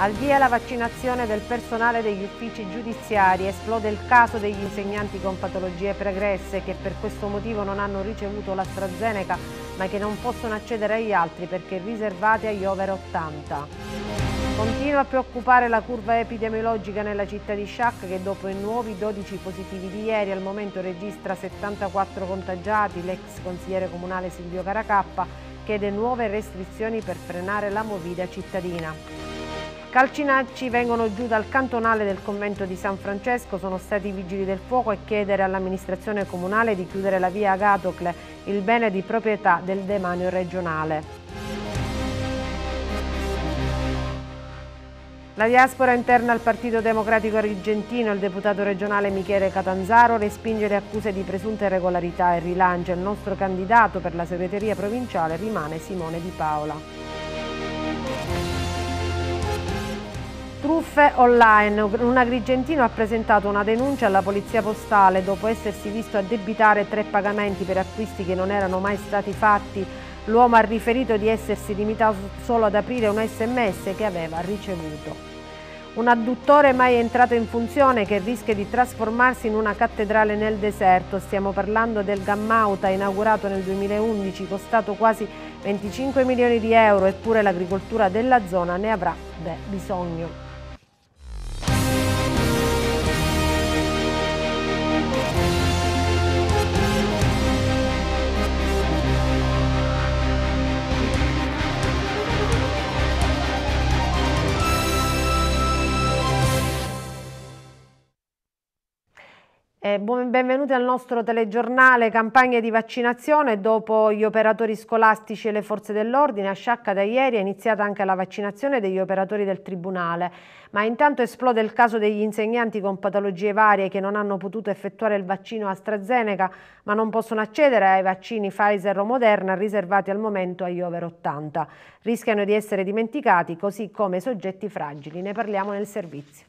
Al via la vaccinazione del personale degli uffici giudiziari, esplode il caso degli insegnanti con patologie pregresse che per questo motivo non hanno ricevuto l'AstraZeneca ma che non possono accedere agli altri perché riservate agli over 80. Continua a preoccupare la curva epidemiologica nella città di Sciac che dopo i nuovi 12 positivi di ieri al momento registra 74 contagiati. L'ex consigliere comunale Silvio Caracappa chiede nuove restrizioni per frenare la movida cittadina. Calcinacci vengono giù dal cantonale del convento di San Francesco, sono stati i vigili del fuoco e chiedere all'amministrazione comunale di chiudere la via Agatocle, il bene di proprietà del demanio regionale. La diaspora interna al Partito Democratico Argentino, il deputato regionale Michele Catanzaro respinge le accuse di presunte irregolarità e rilancia il nostro candidato per la segreteria provinciale rimane Simone Di Paola. Truffe online. Un agrigentino ha presentato una denuncia alla polizia postale dopo essersi visto addebitare tre pagamenti per acquisti che non erano mai stati fatti. L'uomo ha riferito di essersi limitato solo ad aprire un sms che aveva ricevuto. Un adduttore mai entrato in funzione che rischia di trasformarsi in una cattedrale nel deserto. Stiamo parlando del Gammauta inaugurato nel 2011, costato quasi 25 milioni di euro, eppure l'agricoltura della zona ne avrà beh, bisogno. Eh, benvenuti al nostro telegiornale Campagna di vaccinazione. Dopo gli operatori scolastici e le forze dell'ordine, a Sciacca da ieri è iniziata anche la vaccinazione degli operatori del Tribunale. Ma intanto esplode il caso degli insegnanti con patologie varie che non hanno potuto effettuare il vaccino AstraZeneca ma non possono accedere ai vaccini Pfizer o Moderna riservati al momento agli over 80. Rischiano di essere dimenticati così come i soggetti fragili. Ne parliamo nel servizio.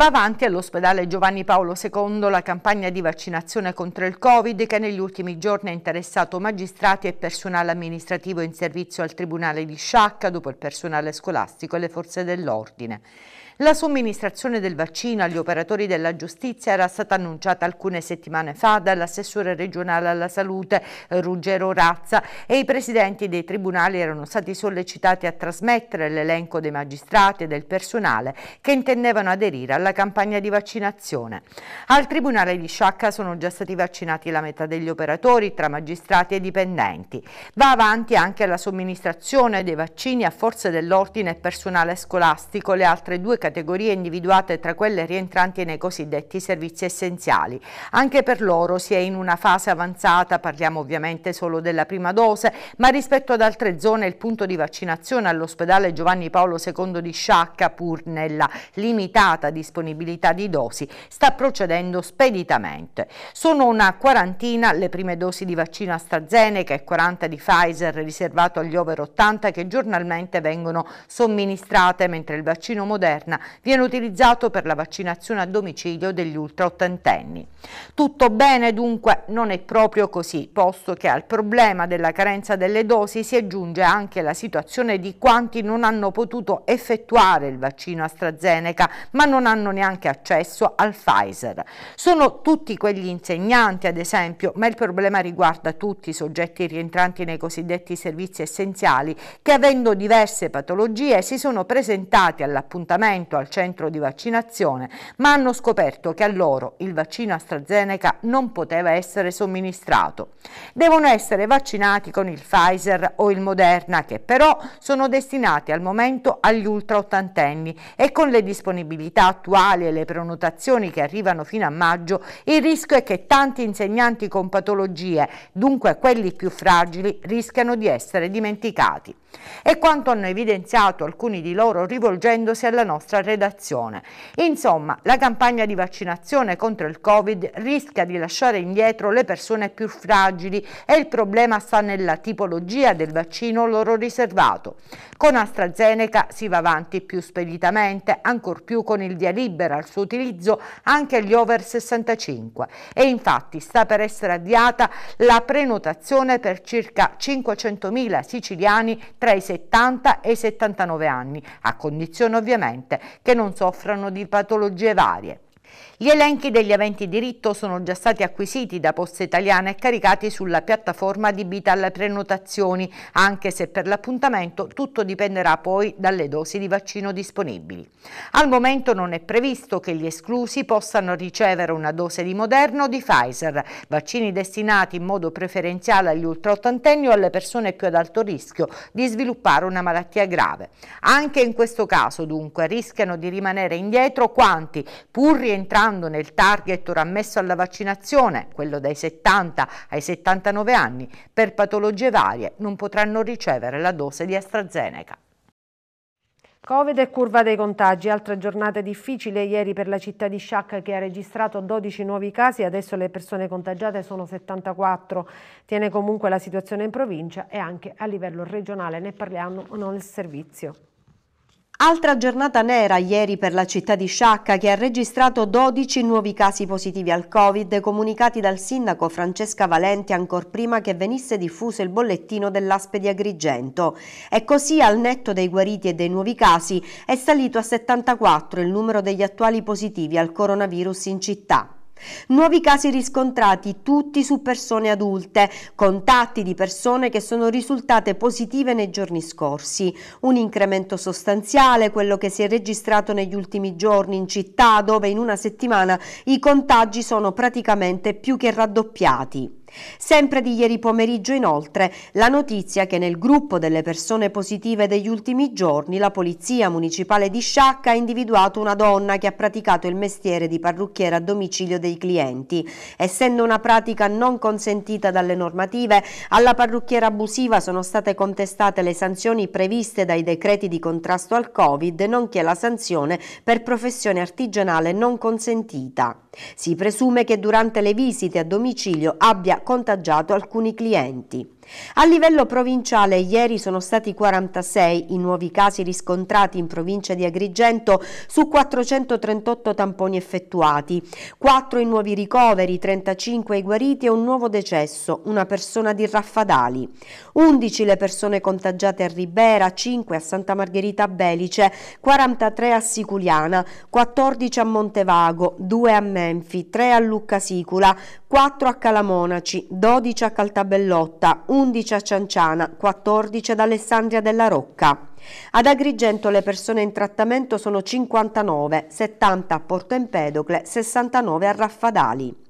Va avanti all'ospedale Giovanni Paolo II la campagna di vaccinazione contro il Covid che negli ultimi giorni ha interessato magistrati e personale amministrativo in servizio al Tribunale di Sciacca dopo il personale scolastico e le forze dell'ordine. La somministrazione del vaccino agli operatori della giustizia era stata annunciata alcune settimane fa dall'assessore regionale alla salute eh, Ruggero Razza e i presidenti dei tribunali erano stati sollecitati a trasmettere l'elenco dei magistrati e del personale che intendevano aderire alla campagna di vaccinazione. Al tribunale di Sciacca sono già stati vaccinati la metà degli operatori tra magistrati e dipendenti. Va avanti anche la somministrazione dei vaccini a forze dell'ordine e personale scolastico, le altre due categorie categorie individuate tra quelle rientranti nei cosiddetti servizi essenziali. Anche per loro si è in una fase avanzata, parliamo ovviamente solo della prima dose, ma rispetto ad altre zone il punto di vaccinazione all'ospedale Giovanni Paolo II di Sciacca, pur nella limitata disponibilità di dosi, sta procedendo speditamente. Sono una quarantina le prime dosi di vaccino AstraZeneca e 40 di Pfizer riservato agli over 80 che giornalmente vengono somministrate, mentre il vaccino moderno Moderna, viene utilizzato per la vaccinazione a domicilio degli ultraottantenni. Tutto bene dunque non è proprio così, posto che al problema della carenza delle dosi si aggiunge anche la situazione di quanti non hanno potuto effettuare il vaccino AstraZeneca, ma non hanno neanche accesso al Pfizer. Sono tutti quegli insegnanti, ad esempio, ma il problema riguarda tutti i soggetti rientranti nei cosiddetti servizi essenziali che avendo diverse patologie si sono presentati all'appuntamento 100 al centro di vaccinazione, ma hanno scoperto che a loro il vaccino AstraZeneca non poteva essere somministrato. Devono essere vaccinati con il Pfizer o il Moderna, che però sono destinati al momento agli ultra ottantenni e con le disponibilità attuali e le prenotazioni che arrivano fino a maggio, il rischio è che tanti insegnanti con patologie, dunque quelli più fragili, rischiano di essere dimenticati. E quanto hanno evidenziato alcuni di loro rivolgendosi alla nostra nostra redazione. Insomma, la campagna di vaccinazione contro il Covid rischia di lasciare indietro le persone più fragili e il problema sta nella tipologia del vaccino loro riservato. Con AstraZeneca si va avanti più speditamente, ancor più con il via libera al suo utilizzo anche agli over 65 e infatti sta per essere avviata la prenotazione per circa 500.000 siciliani tra i 70 e i 79 anni, a condizione ovviamente che non soffrano di patologie varie. Gli elenchi degli aventi diritto sono già stati acquisiti da Poste Italiana e caricati sulla piattaforma adibita alle prenotazioni, anche se per l'appuntamento tutto dipenderà poi dalle dosi di vaccino disponibili. Al momento non è previsto che gli esclusi possano ricevere una dose di Moderno o di Pfizer, vaccini destinati in modo preferenziale agli ultraottantenni o alle persone più ad alto rischio di sviluppare una malattia grave. Anche in questo caso, dunque, rischiano di rimanere indietro quanti, pur rientrando aumentando nel target ora ammesso alla vaccinazione, quello dai 70 ai 79 anni, per patologie varie non potranno ricevere la dose di AstraZeneca. Covid e curva dei contagi, altra giornata difficile ieri per la città di Sciacca che ha registrato 12 nuovi casi, adesso le persone contagiate sono 74, tiene comunque la situazione in provincia e anche a livello regionale, ne parliamo non il servizio. Altra giornata nera ieri per la città di Sciacca che ha registrato 12 nuovi casi positivi al Covid comunicati dal sindaco Francesca Valenti ancor prima che venisse diffuso il bollettino dell'Aspe di Agrigento. E così al netto dei guariti e dei nuovi casi è salito a 74 il numero degli attuali positivi al coronavirus in città. Nuovi casi riscontrati, tutti su persone adulte, contatti di persone che sono risultate positive nei giorni scorsi. Un incremento sostanziale, quello che si è registrato negli ultimi giorni in città, dove in una settimana i contagi sono praticamente più che raddoppiati. Sempre di ieri pomeriggio inoltre la notizia che nel gruppo delle persone positive degli ultimi giorni la Polizia Municipale di Sciacca ha individuato una donna che ha praticato il mestiere di parrucchiere a domicilio dei clienti. Essendo una pratica non consentita dalle normative, alla parrucchiera abusiva sono state contestate le sanzioni previste dai decreti di contrasto al Covid, nonché la sanzione per professione artigianale non consentita. Si presume che durante le visite a domicilio abbia contagiato alcuni clienti. A livello provinciale ieri sono stati 46 i nuovi casi riscontrati in provincia di Agrigento su 438 tamponi effettuati, 4 i nuovi ricoveri, 35 i guariti e un nuovo decesso, una persona di Raffadali. 11 le persone contagiate a Ribera, 5 a Santa Margherita Belice, 43 a Siculiana, 14 a Montevago, 2 a Menfi, 3 a Lucca Sicula, 4 a Calamonaci, 12 a Caltabellotta, 1 11 a Cianciana, 14 ad Alessandria della Rocca. Ad Agrigento le persone in trattamento sono 59, 70 a Porto Empedocle, 69 a Raffadali.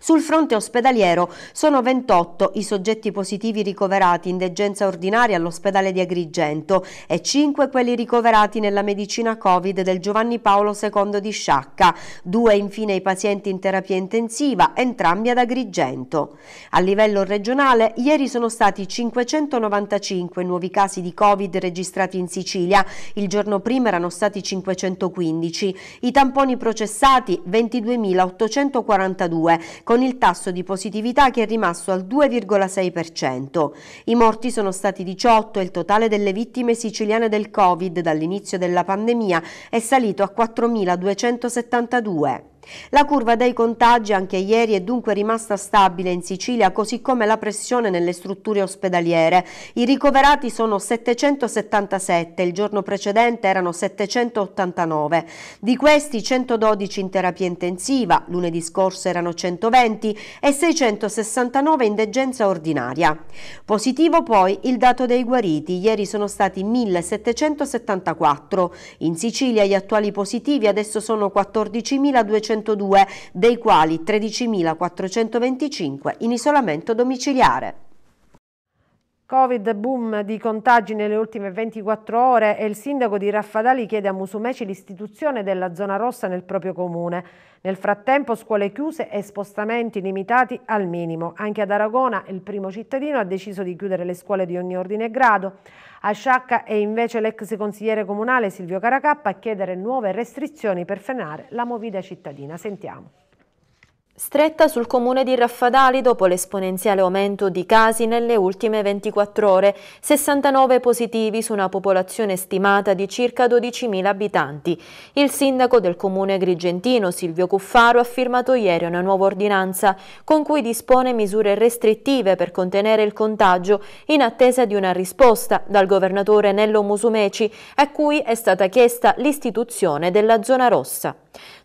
Sul fronte ospedaliero sono 28 i soggetti positivi ricoverati in degenza ordinaria all'ospedale di Agrigento e 5 quelli ricoverati nella medicina Covid del Giovanni Paolo II di Sciacca, due infine i pazienti in terapia intensiva, entrambi ad Agrigento. A livello regionale, ieri sono stati 595 nuovi casi di Covid registrati in Sicilia, il giorno prima erano stati 515, i tamponi processati 22.842 con il tasso di positività che è rimasto al 2,6%. I morti sono stati 18 e il totale delle vittime siciliane del Covid dall'inizio della pandemia è salito a 4.272. La curva dei contagi anche ieri è dunque rimasta stabile in Sicilia, così come la pressione nelle strutture ospedaliere. I ricoverati sono 777, il giorno precedente erano 789. Di questi 112 in terapia intensiva, lunedì scorso erano 120 e 669 in degenza ordinaria. Positivo poi il dato dei guariti, ieri sono stati 1774. In Sicilia gli attuali positivi adesso sono 14.200 102, dei quali 13.425 in isolamento domiciliare. Covid, boom di contagi nelle ultime 24 ore e il sindaco di Raffadali chiede a Musumeci l'istituzione della zona rossa nel proprio comune. Nel frattempo scuole chiuse e spostamenti limitati al minimo. Anche ad Aragona il primo cittadino ha deciso di chiudere le scuole di ogni ordine e grado. A Sciacca è invece l'ex consigliere comunale Silvio Caracappa a chiedere nuove restrizioni per frenare la movida cittadina. Sentiamo. Stretta sul comune di Raffadali dopo l'esponenziale aumento di casi nelle ultime 24 ore, 69 positivi su una popolazione stimata di circa 12.000 abitanti. Il sindaco del comune grigentino Silvio Cuffaro ha firmato ieri una nuova ordinanza con cui dispone misure restrittive per contenere il contagio in attesa di una risposta dal governatore Nello Musumeci a cui è stata chiesta l'istituzione della zona rossa.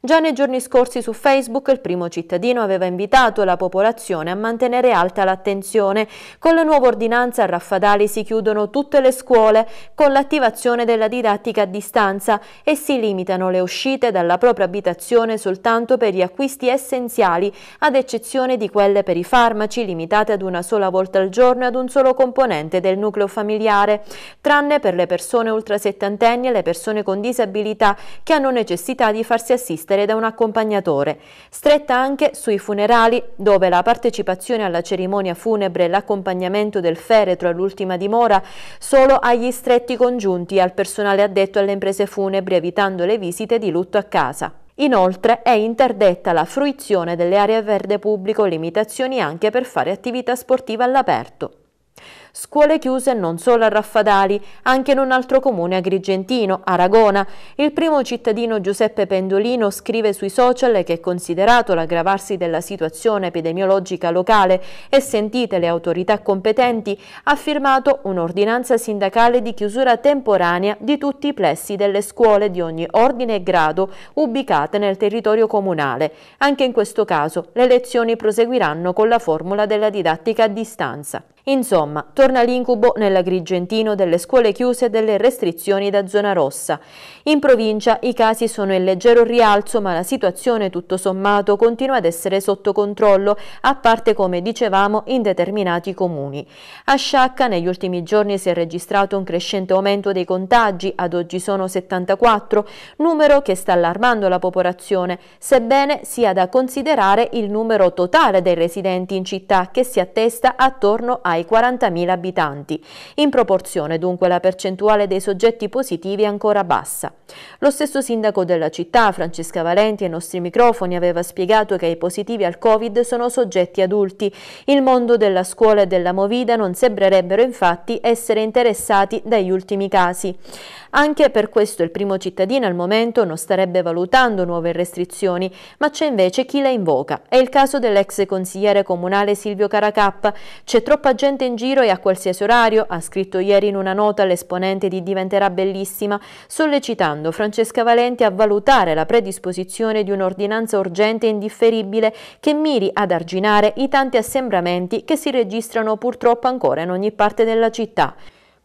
Già nei giorni scorsi su Facebook il primo cittadino aveva invitato la popolazione a mantenere alta l'attenzione. Con la nuova ordinanza a Raffadali si chiudono tutte le scuole con l'attivazione della didattica a distanza e si limitano le uscite dalla propria abitazione soltanto per gli acquisti essenziali, ad eccezione di quelle per i farmaci limitate ad una sola volta al giorno e ad un solo componente del nucleo familiare, tranne per le persone ultrasettantenni e le persone con disabilità che hanno necessità di farsi assistere assistere da un accompagnatore, stretta anche sui funerali dove la partecipazione alla cerimonia funebre e l'accompagnamento del feretro all'ultima dimora solo agli stretti congiunti e al personale addetto alle imprese funebri evitando le visite di lutto a casa. Inoltre è interdetta la fruizione delle aree verde pubblico, limitazioni anche per fare attività sportiva all'aperto. Scuole chiuse non solo a Raffadali, anche in un altro comune agrigentino, Aragona. Il primo cittadino Giuseppe Pendolino scrive sui social che considerato l'aggravarsi della situazione epidemiologica locale e sentite le autorità competenti, ha firmato un'ordinanza sindacale di chiusura temporanea di tutti i plessi delle scuole di ogni ordine e grado ubicate nel territorio comunale. Anche in questo caso le lezioni proseguiranno con la formula della didattica a distanza. Insomma, torna l'incubo nell'Agrigentino delle scuole chiuse e delle restrizioni da zona rossa. In provincia i casi sono in leggero rialzo, ma la situazione tutto sommato continua ad essere sotto controllo, a parte come dicevamo in determinati comuni. A Sciacca negli ultimi giorni si è registrato un crescente aumento dei contagi, ad oggi sono 74, numero che sta allarmando la popolazione, sebbene sia da considerare il numero totale dei residenti in città che si attesta attorno a ai 40.000 abitanti. In proporzione dunque la percentuale dei soggetti positivi è ancora bassa. Lo stesso sindaco della città, Francesca Valenti, ai nostri microfoni aveva spiegato che i positivi al Covid sono soggetti adulti. Il mondo della scuola e della Movida non sembrerebbero infatti essere interessati dagli ultimi casi. Anche per questo il primo cittadino al momento non starebbe valutando nuove restrizioni, ma c'è invece chi la invoca. È il caso dell'ex consigliere comunale Silvio Caracappa. C'è troppa gente gente in giro e a qualsiasi orario, ha scritto ieri in una nota l'esponente di Diventerà Bellissima, sollecitando Francesca Valenti a valutare la predisposizione di un'ordinanza urgente e indifferibile che miri ad arginare i tanti assembramenti che si registrano purtroppo ancora in ogni parte della città.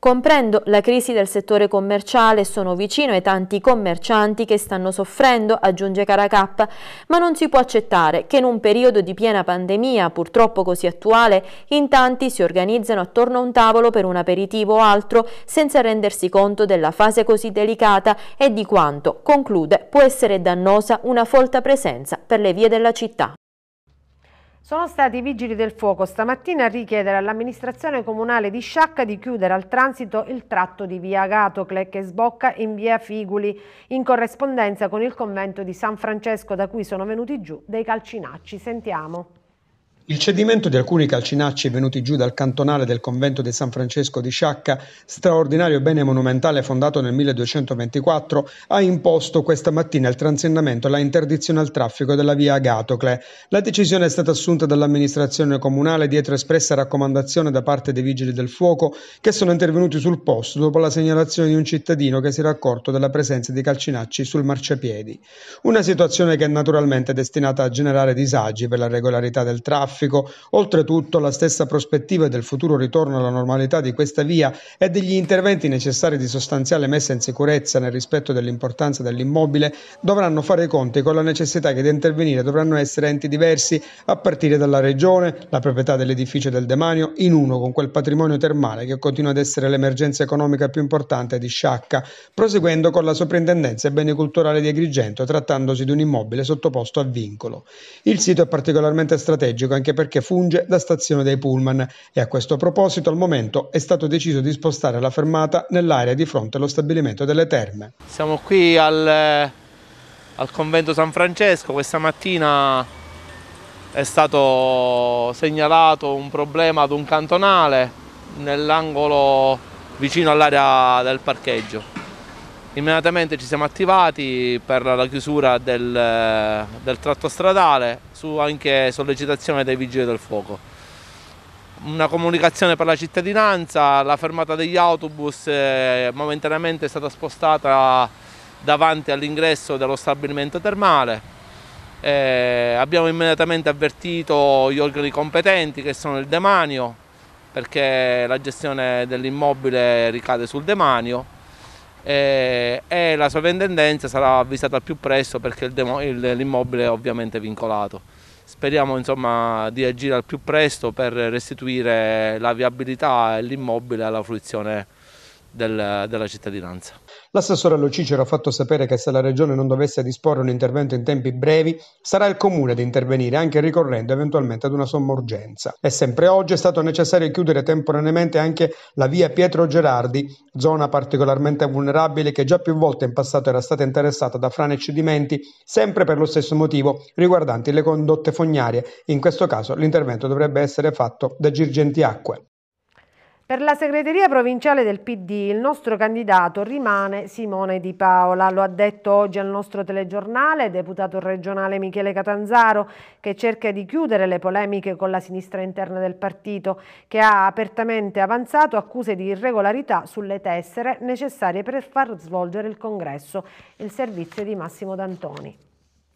Comprendo la crisi del settore commerciale sono vicino ai tanti commercianti che stanno soffrendo, aggiunge Caracap, ma non si può accettare che in un periodo di piena pandemia, purtroppo così attuale, in tanti si organizzano attorno a un tavolo per un aperitivo o altro senza rendersi conto della fase così delicata e di quanto, conclude, può essere dannosa una folta presenza per le vie della città. Sono stati i vigili del fuoco stamattina a richiedere all'amministrazione comunale di Sciacca di chiudere al transito il tratto di via Agatocle che sbocca in via Figuli in corrispondenza con il convento di San Francesco da cui sono venuti giù dei calcinacci. Sentiamo. Il cedimento di alcuni calcinacci venuti giù dal cantonale del convento di San Francesco di Sciacca, straordinario bene monumentale fondato nel 1224, ha imposto questa mattina il transennamento e la interdizione al traffico della via Agatocle. La decisione è stata assunta dall'amministrazione comunale dietro espressa raccomandazione da parte dei vigili del fuoco che sono intervenuti sul posto dopo la segnalazione di un cittadino che si era accorto della presenza di calcinacci sul marciapiedi. Una situazione che è naturalmente destinata a generare disagi per la regolarità del traffico traffico. Oltretutto la stessa prospettiva del futuro ritorno alla normalità di questa via e degli interventi necessari di sostanziale messa in sicurezza nel rispetto dell'importanza dell'immobile dovranno fare i conti con la necessità che di intervenire dovranno essere enti diversi a partire dalla regione, la proprietà dell'edificio del demanio, in uno con quel patrimonio termale che continua ad essere l'emergenza economica più importante di Sciacca, proseguendo con la soprintendenza e beni culturali di Agrigento, trattandosi di un immobile sottoposto a vincolo. Il sito è particolarmente strategico anche anche perché funge da stazione dei pullman e a questo proposito al momento è stato deciso di spostare la fermata nell'area di fronte allo stabilimento delle terme. Siamo qui al, eh, al convento San Francesco, questa mattina è stato segnalato un problema ad un cantonale nell'angolo vicino all'area del parcheggio. Immediatamente ci siamo attivati per la chiusura del, del tratto stradale su anche sollecitazione dei vigili del fuoco una comunicazione per la cittadinanza, la fermata degli autobus eh, momentaneamente è stata spostata davanti all'ingresso dello stabilimento termale. E eh, abbiamo immediatamente avvertito gli organi competenti che sono il demanio perché la gestione dell'immobile ricade sul demanio e, eh, e la sovrintendenza sarà avvisata al più presto perché l'immobile è ovviamente vincolato. Speriamo insomma, di agire al più presto per restituire la viabilità e l'immobile alla fruizione del, della cittadinanza. L'assessore Lo Cicero ha fatto sapere che se la Regione non dovesse disporre un intervento in tempi brevi, sarà il Comune ad intervenire, anche ricorrendo eventualmente ad una somma urgenza. E sempre oggi è stato necessario chiudere temporaneamente anche la via Pietro Gerardi, zona particolarmente vulnerabile che già più volte in passato era stata interessata da frane e cedimenti, sempre per lo stesso motivo, riguardanti le condotte fognarie. In questo caso l'intervento dovrebbe essere fatto da girgenti acque. Per la segreteria provinciale del PD il nostro candidato rimane Simone Di Paola, lo ha detto oggi al nostro telegiornale deputato regionale Michele Catanzaro che cerca di chiudere le polemiche con la sinistra interna del partito che ha apertamente avanzato accuse di irregolarità sulle tessere necessarie per far svolgere il congresso, il servizio di Massimo D'Antoni.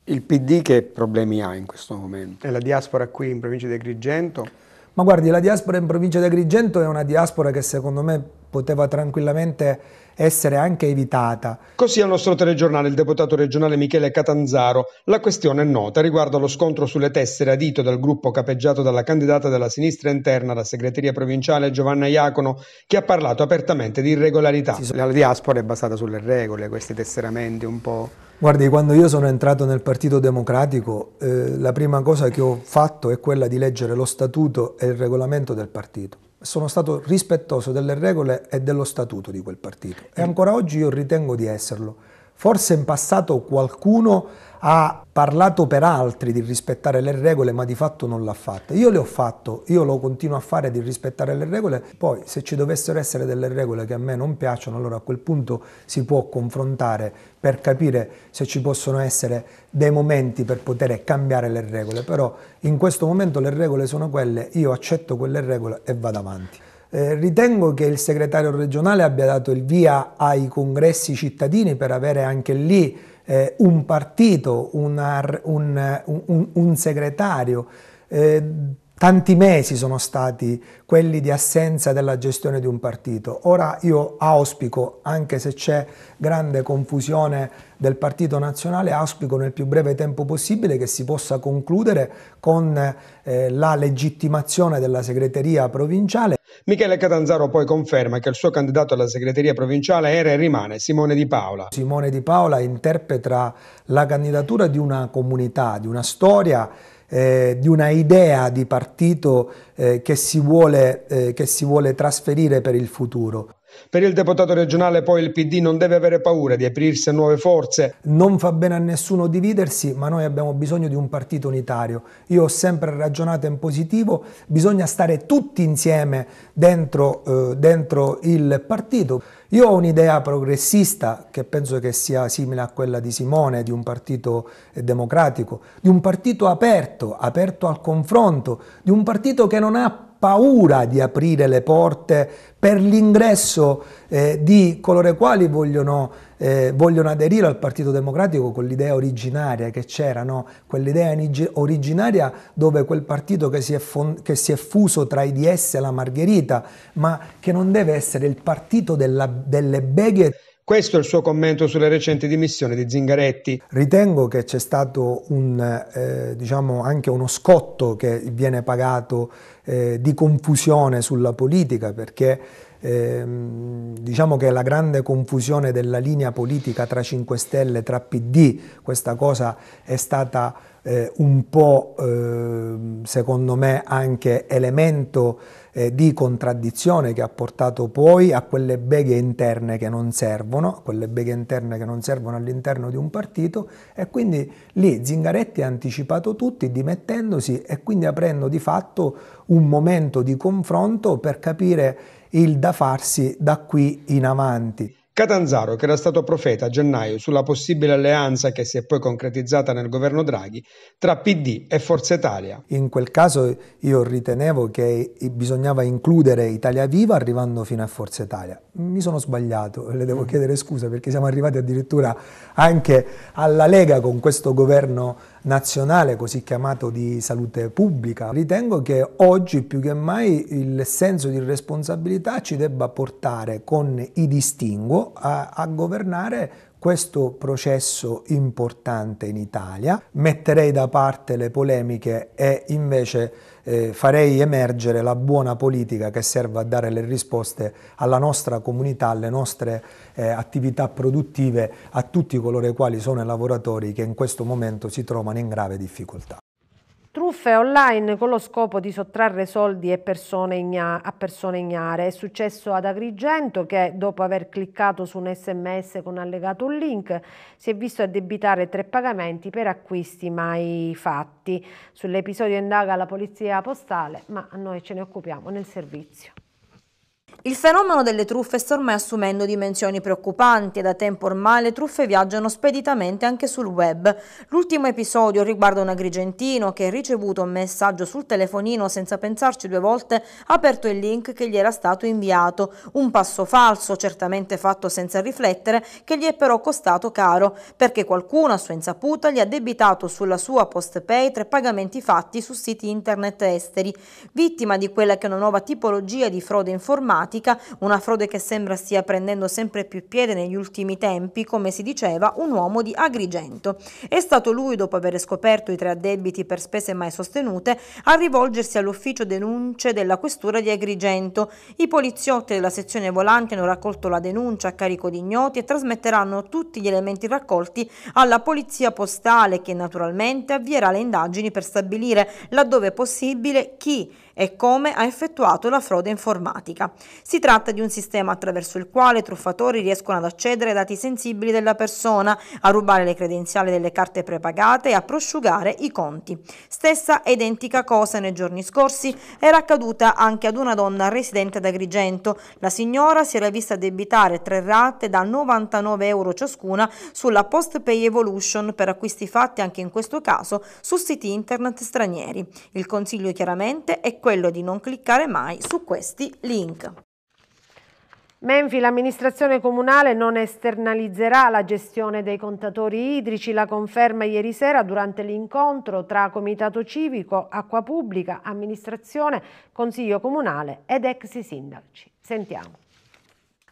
Il PD che problemi ha in questo momento? È la diaspora qui in provincia di Agrigento ma guardi, la diaspora in provincia di Agrigento è una diaspora che secondo me poteva tranquillamente essere anche evitata. Così al nostro telegiornale il deputato regionale Michele Catanzaro. La questione è nota riguardo allo scontro sulle tessere adito dal gruppo capeggiato dalla candidata della sinistra interna, la segreteria provinciale Giovanna Iacono, che ha parlato apertamente di irregolarità. La diaspora è basata sulle regole, questi tesseramenti un po' Guardi, quando io sono entrato nel Partito Democratico, eh, la prima cosa che ho fatto è quella di leggere lo statuto e il regolamento del partito. Sono stato rispettoso delle regole e dello statuto di quel partito e eh. ancora oggi io ritengo di esserlo. Forse in passato qualcuno ha parlato per altri di rispettare le regole ma di fatto non l'ha fatta. Io le ho fatto, io lo continuo a fare di rispettare le regole, poi se ci dovessero essere delle regole che a me non piacciono, allora a quel punto si può confrontare per capire se ci possono essere dei momenti per poter cambiare le regole, però in questo momento le regole sono quelle, io accetto quelle regole e vado avanti. Eh, ritengo che il segretario regionale abbia dato il via ai congressi cittadini per avere anche lì eh, un partito, una, eh, un, un, un, segretario, eh, Tanti mesi sono stati quelli di assenza della gestione di un partito. Ora io auspico, anche se c'è grande confusione del Partito Nazionale, auspico nel più breve tempo possibile che si possa concludere con eh, la legittimazione della segreteria provinciale. Michele Catanzaro poi conferma che il suo candidato alla segreteria provinciale era e rimane Simone Di Paola. Simone Di Paola interpreta la candidatura di una comunità, di una storia eh, di una idea di partito eh, che, si vuole, eh, che si vuole trasferire per il futuro. Per il deputato regionale poi il PD non deve avere paura di aprirsi a nuove forze. Non fa bene a nessuno dividersi, ma noi abbiamo bisogno di un partito unitario. Io ho sempre ragionato in positivo, bisogna stare tutti insieme dentro, eh, dentro il partito. Io ho un'idea progressista che penso che sia simile a quella di Simone, di un partito eh, democratico, di un partito aperto, aperto al confronto, di un partito che non ha paura di aprire le porte per l'ingresso eh, di coloro i quali vogliono, eh, vogliono, aderire al Partito Democratico con l'idea originaria che c'era, no? quell'idea originaria dove quel partito che si, è che si è fuso tra i DS e la Margherita, ma che non deve essere il partito della, delle beghe. Questo è il suo commento sulle recenti dimissioni di Zingaretti. Ritengo che c'è stato un, eh, diciamo anche uno scotto che viene pagato eh, di confusione sulla politica, perché ehm, diciamo che la grande confusione della linea politica tra 5 Stelle, tra PD, questa cosa è stata eh, un po', eh, secondo me, anche elemento eh, di contraddizione che ha portato poi a quelle beghe interne che non servono, quelle beghe interne che non servono all'interno di un partito e quindi lì Zingaretti ha anticipato tutti dimettendosi e quindi aprendo di fatto un momento di confronto per capire il da farsi da qui in avanti. Catanzaro, che era stato profeta a gennaio sulla possibile alleanza che si è poi concretizzata nel governo Draghi tra PD e Forza Italia. In quel caso io ritenevo che bisognava includere Italia Viva arrivando fino a Forza Italia. Mi sono sbagliato, le devo mm. chiedere scusa perché siamo arrivati addirittura anche alla Lega con questo governo nazionale, così chiamato di salute pubblica. Ritengo che oggi più che mai il senso di responsabilità ci debba portare con i distinguo a, a governare questo processo importante in Italia. Metterei da parte le polemiche e invece eh, farei emergere la buona politica che serve a dare le risposte alla nostra comunità, alle nostre eh, attività produttive, a tutti coloro i quali sono i lavoratori che in questo momento si trovano in grave difficoltà truffe online con lo scopo di sottrarre soldi persone a persone ignare. È successo ad Agrigento che dopo aver cliccato su un sms con allegato un link si è visto addebitare tre pagamenti per acquisti mai fatti. Sull'episodio indaga la polizia postale ma noi ce ne occupiamo nel servizio. Il fenomeno delle truffe sta ormai assumendo dimensioni preoccupanti e da tempo ormai le truffe viaggiano speditamente anche sul web. L'ultimo episodio riguarda un agrigentino che, ricevuto un messaggio sul telefonino senza pensarci due volte, ha aperto il link che gli era stato inviato. Un passo falso, certamente fatto senza riflettere, che gli è però costato caro, perché qualcuno a sua insaputa gli ha debitato sulla sua post postpay tre pagamenti fatti su siti internet esteri. Vittima di quella che è una nuova tipologia di frode informatica, informatica, una frode che sembra stia prendendo sempre più piede negli ultimi tempi, come si diceva, un uomo di Agrigento. È stato lui, dopo aver scoperto i tre addebiti per spese mai sostenute, a rivolgersi all'ufficio denunce della questura di Agrigento. I poliziotti della sezione volante hanno raccolto la denuncia a carico di ignoti e trasmetteranno tutti gli elementi raccolti alla polizia postale che naturalmente avvierà le indagini per stabilire, laddove possibile, chi e come ha effettuato la frode informatica. Si tratta di un sistema attraverso il quale i truffatori riescono ad accedere ai dati sensibili della persona, a rubare le credenziali delle carte prepagate e a prosciugare i conti. Stessa identica cosa nei giorni scorsi era accaduta anche ad una donna residente ad Agrigento. La signora si era vista debitare tre rate da 99 euro ciascuna sulla Post Pay Evolution per acquisti fatti anche in questo caso su siti internet stranieri. Il consiglio chiaramente è quello di non cliccare mai su questi link. Menfi, l'amministrazione comunale non esternalizzerà la gestione dei contatori idrici, la conferma ieri sera durante l'incontro tra Comitato Civico, Acqua Pubblica, Amministrazione, Consiglio Comunale ed ex sindaci. Sentiamo.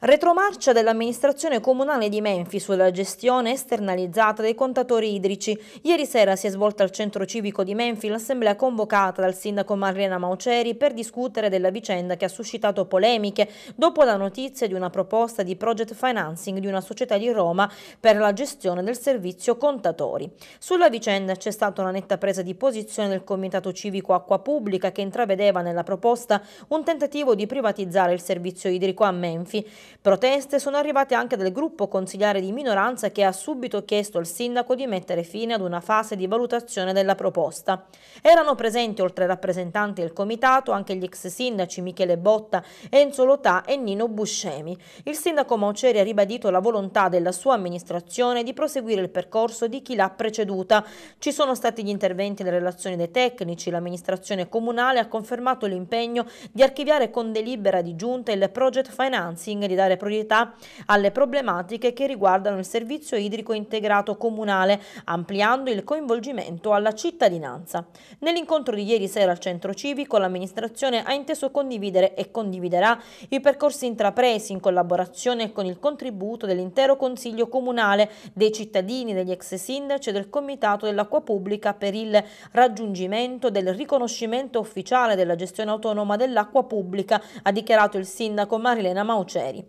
Retromarcia dell'amministrazione comunale di Menfi sulla gestione esternalizzata dei contatori idrici. Ieri sera si è svolta al centro civico di Menfi l'assemblea convocata dal sindaco Marlena Mauceri per discutere della vicenda che ha suscitato polemiche dopo la notizia di una proposta di project financing di una società di Roma per la gestione del servizio contatori. Sulla vicenda c'è stata una netta presa di posizione del comitato civico Acqua Pubblica che intravedeva nella proposta un tentativo di privatizzare il servizio idrico a Menfi. Proteste sono arrivate anche dal gruppo consigliare di minoranza che ha subito chiesto al sindaco di mettere fine ad una fase di valutazione della proposta. Erano presenti oltre ai rappresentanti del comitato anche gli ex sindaci Michele Botta, Enzo Lotà e Nino Buscemi. Il sindaco Mauceri ha ribadito la volontà della sua amministrazione di proseguire il percorso di chi l'ha preceduta. Ci sono stati gli interventi nelle relazioni dei tecnici, l'amministrazione comunale ha confermato l'impegno di archiviare con delibera di giunta il project financing di dare priorità alle problematiche che riguardano il servizio idrico integrato comunale, ampliando il coinvolgimento alla cittadinanza. Nell'incontro di ieri sera al centro civico l'amministrazione ha inteso condividere e condividerà i percorsi intrapresi in collaborazione con il contributo dell'intero Consiglio Comunale, dei cittadini, degli ex sindaci e del Comitato dell'Acqua Pubblica per il raggiungimento del riconoscimento ufficiale della gestione autonoma dell'acqua pubblica, ha dichiarato il sindaco Marilena Mauceri.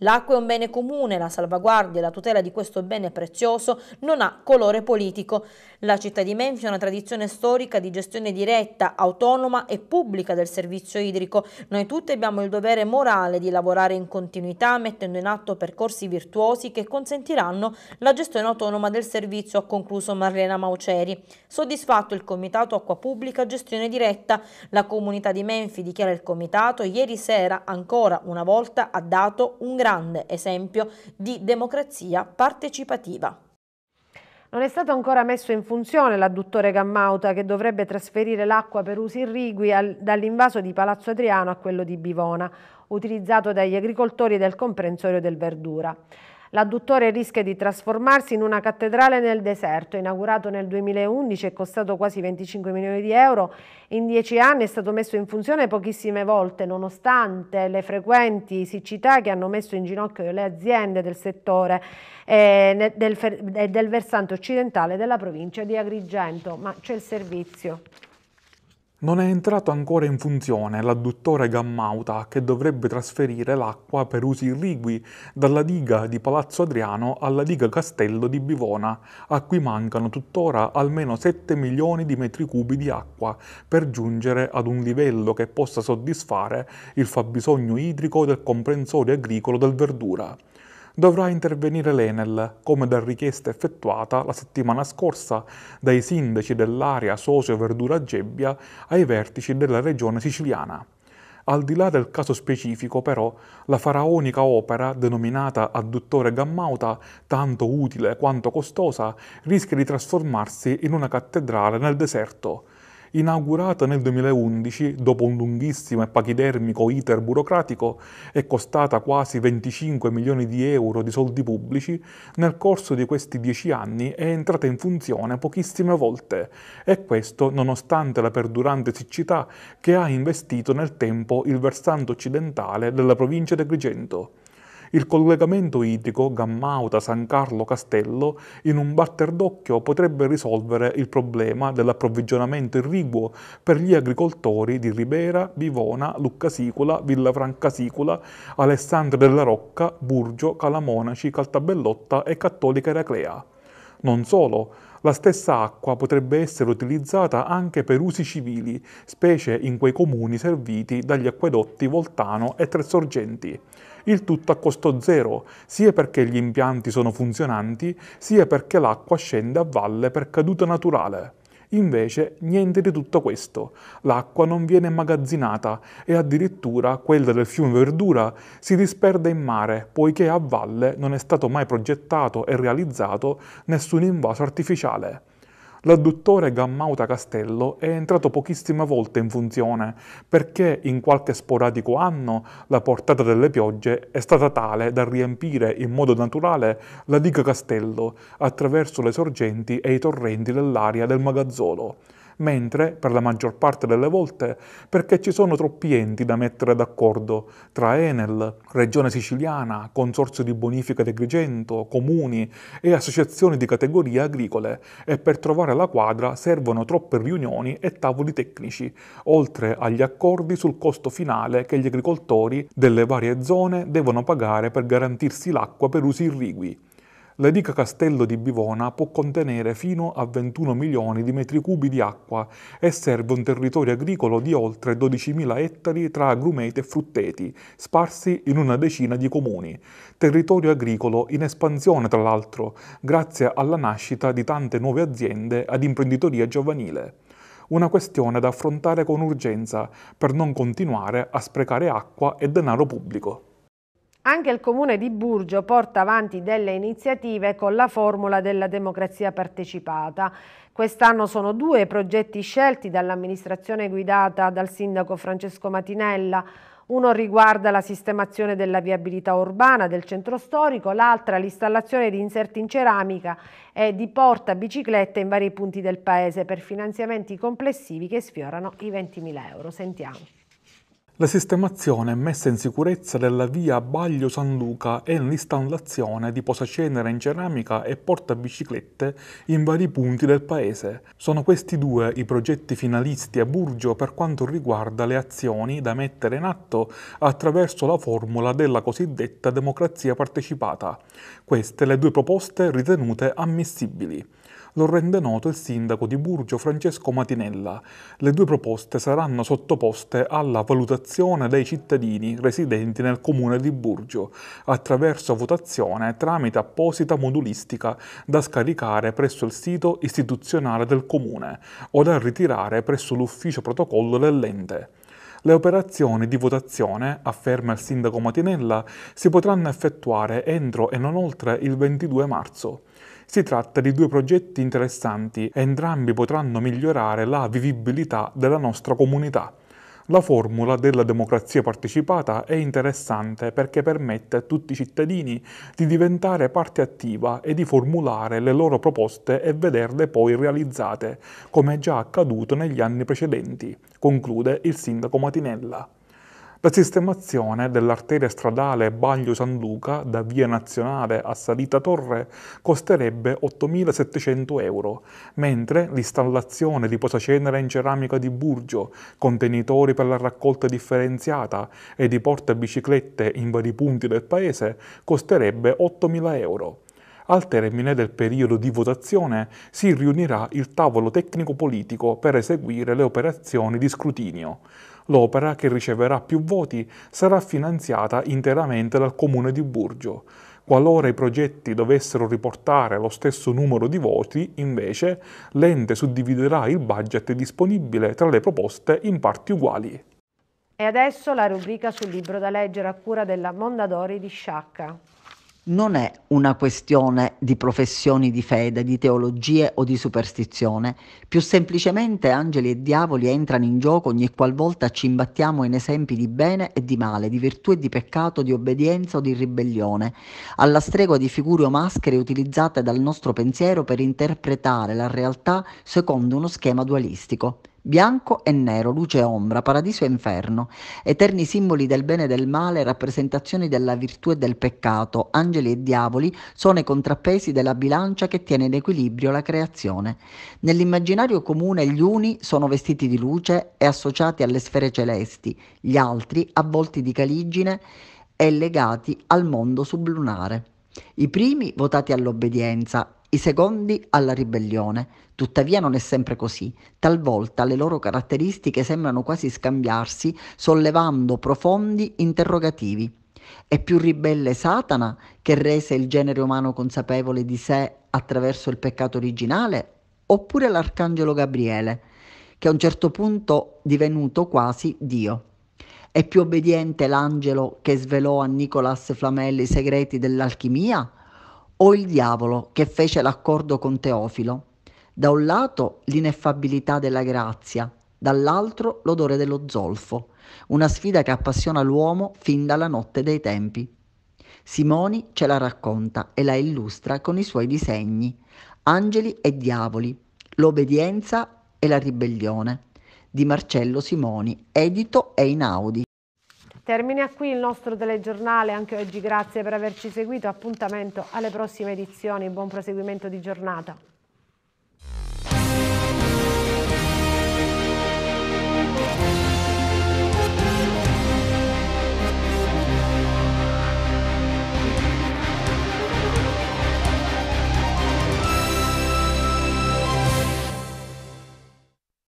L'acqua è un bene comune, la salvaguardia e la tutela di questo bene prezioso non ha colore politico. La città di Menfi ha una tradizione storica di gestione diretta, autonoma e pubblica del servizio idrico. Noi tutti abbiamo il dovere morale di lavorare in continuità mettendo in atto percorsi virtuosi che consentiranno la gestione autonoma del servizio, ha concluso Marlena Mauceri. Soddisfatto il Comitato Acqua Pubblica Gestione Diretta, la comunità di Menfi dichiara il Comitato ieri sera ancora una volta ha dato un grande grande esempio di democrazia partecipativa. Non è stato ancora messo in funzione l'adduttore Gammauta che dovrebbe trasferire l'acqua per usi irrigui dall'invaso di Palazzo Adriano a quello di Bivona, utilizzato dagli agricoltori del comprensorio del Verdura. L'adduttore rischia di trasformarsi in una cattedrale nel deserto, inaugurato nel 2011 e costato quasi 25 milioni di euro. In dieci anni è stato messo in funzione pochissime volte, nonostante le frequenti siccità che hanno messo in ginocchio le aziende del settore eh, e del, eh, del versante occidentale della provincia di Agrigento. Ma c'è il servizio. Non è entrato ancora in funzione l'adduttore Gammauta che dovrebbe trasferire l'acqua per usi irrigui dalla diga di Palazzo Adriano alla diga Castello di Bivona, a cui mancano tuttora almeno 7 milioni di metri cubi di acqua per giungere ad un livello che possa soddisfare il fabbisogno idrico del comprensorio agricolo del Verdura dovrà intervenire l'Enel, come da richiesta effettuata la settimana scorsa dai sindaci dell'area Sosio Verdura Gebbia ai vertici della regione siciliana. Al di là del caso specifico, però, la faraonica opera, denominata adduttore gammauta, tanto utile quanto costosa, rischia di trasformarsi in una cattedrale nel deserto, inaugurata nel 2011 dopo un lunghissimo e pachidermico iter burocratico e costata quasi 25 milioni di euro di soldi pubblici, nel corso di questi dieci anni è entrata in funzione pochissime volte e questo nonostante la perdurante siccità che ha investito nel tempo il versante occidentale della provincia di Agrigento. Il collegamento idrico Gammauta-San Carlo-Castello in un batter d'occhio potrebbe risolvere il problema dell'approvvigionamento irriguo per gli agricoltori di Ribera, Vivona, Franca Sicula, Alessandro della Rocca, Burgio, Calamonaci, Caltabellotta e Cattolica Eraclea. Non solo, la stessa acqua potrebbe essere utilizzata anche per usi civili, specie in quei comuni serviti dagli acquedotti Voltano e Tre Sorgenti. Il tutto a costo zero, sia perché gli impianti sono funzionanti, sia perché l'acqua scende a valle per caduta naturale. Invece niente di tutto questo, l'acqua non viene immagazzinata e addirittura quella del fiume Verdura si disperde in mare poiché a valle non è stato mai progettato e realizzato nessun invaso artificiale l'adduttore Gammauta-Castello è entrato pochissime volte in funzione perché in qualche sporadico anno la portata delle piogge è stata tale da riempire in modo naturale la diga Castello attraverso le sorgenti e i torrenti dell'aria del Magazzolo mentre, per la maggior parte delle volte, perché ci sono troppi enti da mettere d'accordo tra Enel, Regione Siciliana, Consorzio di Bonifica di Agrigento, Comuni e associazioni di categorie agricole e per trovare la quadra servono troppe riunioni e tavoli tecnici, oltre agli accordi sul costo finale che gli agricoltori delle varie zone devono pagare per garantirsi l'acqua per usi irrigui la diga Castello di Bivona può contenere fino a 21 milioni di metri cubi di acqua e serve un territorio agricolo di oltre 12.000 ettari tra agrumeti e frutteti, sparsi in una decina di comuni. Territorio agricolo in espansione, tra l'altro, grazie alla nascita di tante nuove aziende ad imprenditoria giovanile una questione da affrontare con urgenza per non continuare a sprecare acqua e denaro pubblico. Anche il comune di Burgio porta avanti delle iniziative con la formula della democrazia partecipata. Quest'anno sono due i progetti scelti dall'amministrazione guidata dal sindaco Francesco Matinella. Uno riguarda la sistemazione della viabilità urbana del centro storico, l'altra l'installazione di inserti in ceramica e di porta biciclette in vari punti del paese per finanziamenti complessivi che sfiorano i 20.000 euro. Sentiamo la sistemazione e messa in sicurezza della via Baglio San Luca e l'installazione di posacenere in ceramica e portabiciclette in vari punti del paese. Sono questi due i progetti finalisti a Burgio per quanto riguarda le azioni da mettere in atto attraverso la formula della cosiddetta democrazia partecipata. Queste le due proposte ritenute ammissibili lo rende noto il sindaco di Burgio Francesco Matinella. Le due proposte saranno sottoposte alla valutazione dei cittadini residenti nel comune di Burgio, attraverso votazione tramite apposita modulistica da scaricare presso il sito istituzionale del comune o da ritirare presso l'ufficio protocollo dell'ente. Le operazioni di votazione, afferma il sindaco Matinella, si potranno effettuare entro e non oltre il 22 marzo. Si tratta di due progetti interessanti, entrambi potranno migliorare la vivibilità della nostra comunità. La formula della democrazia partecipata è interessante perché permette a tutti i cittadini di diventare parte attiva e di formulare le loro proposte e vederle poi realizzate, come è già accaduto negli anni precedenti, conclude il sindaco Matinella la sistemazione dell'arteria stradale Baglio-San Luca da via nazionale a Salita Torre costerebbe 8.700 euro, mentre l'installazione di posacenere in ceramica di Burgio, contenitori per la raccolta differenziata e di porta biciclette in vari punti del paese costerebbe 8.000 euro. Al termine del periodo di votazione si riunirà il tavolo tecnico-politico per eseguire le operazioni di scrutinio. L'opera, che riceverà più voti, sarà finanziata interamente dal comune di Burgio. Qualora i progetti dovessero riportare lo stesso numero di voti, invece, l'ente suddividerà il budget disponibile tra le proposte in parti uguali. E adesso la rubrica sul libro da leggere a cura della Mondadori di Sciacca non è una questione di professioni di fede, di teologie o di superstizione. Più semplicemente angeli e diavoli entrano in gioco ogni qualvolta ci imbattiamo in esempi di bene e di male, di virtù e di peccato, di obbedienza o di ribellione, alla stregua di figure o maschere utilizzate dal nostro pensiero per interpretare la realtà secondo uno schema dualistico bianco e nero, luce e ombra, paradiso e inferno, eterni simboli del bene e del male, rappresentazioni della virtù e del peccato, angeli e diavoli, sono i contrappesi della bilancia che tiene in equilibrio la creazione. Nell'immaginario comune gli uni sono vestiti di luce e associati alle sfere celesti, gli altri avvolti di caligine e legati al mondo sublunare. I primi votati all'obbedienza i secondi alla ribellione. Tuttavia non è sempre così. Talvolta le loro caratteristiche sembrano quasi scambiarsi, sollevando profondi interrogativi. È più ribelle Satana che rese il genere umano consapevole di sé attraverso il peccato originale, oppure l'arcangelo Gabriele, che a un certo punto divenuto quasi Dio. È più obbediente l'angelo che svelò a Nicolas Flamel i segreti dell'alchimia o il diavolo che fece l'accordo con Teofilo. Da un lato l'ineffabilità della grazia, dall'altro l'odore dello zolfo, una sfida che appassiona l'uomo fin dalla notte dei tempi. Simoni ce la racconta e la illustra con i suoi disegni, angeli e diavoli, l'obbedienza e la ribellione, di Marcello Simoni, edito e inaudi. Termina qui il nostro telegiornale, anche oggi grazie per averci seguito, appuntamento alle prossime edizioni, buon proseguimento di giornata.